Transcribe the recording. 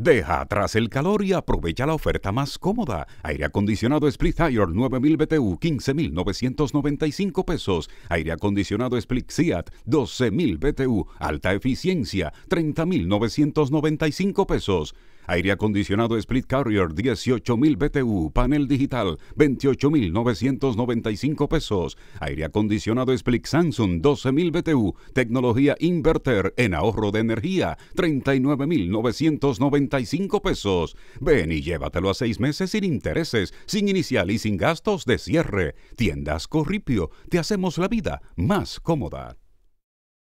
Deja atrás el calor y aprovecha la oferta más cómoda. Aire acondicionado Split Tire 9000 BTU 15995 pesos. Aire acondicionado Split Seat 12000 BTU alta eficiencia 30995 pesos aire acondicionado Split Carrier 18.000 BTU, panel digital 28.995 pesos, aire acondicionado Split Samsung 12.000 BTU, tecnología inverter en ahorro de energía 39.995 pesos. Ven y llévatelo a seis meses sin intereses, sin inicial y sin gastos de cierre. Tiendas Corripio, te hacemos la vida más cómoda.